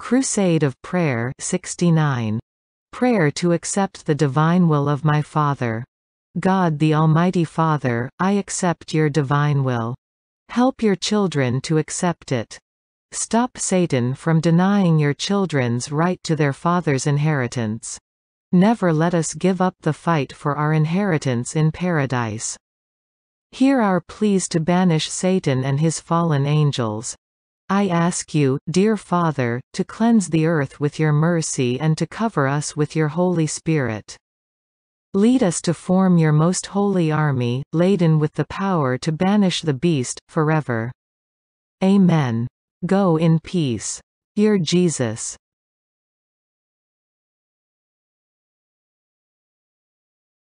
Crusade of Prayer 69. Prayer to accept the divine will of my Father. God the Almighty Father, I accept your divine will. Help your children to accept it. Stop Satan from denying your children's right to their father's inheritance. Never let us give up the fight for our inheritance in paradise. Hear our pleas to banish Satan and his fallen angels. I ask you, dear Father, to cleanse the earth with your mercy and to cover us with your Holy Spirit. Lead us to form your most holy army, laden with the power to banish the beast, forever. Amen. Go in peace. Dear Jesus.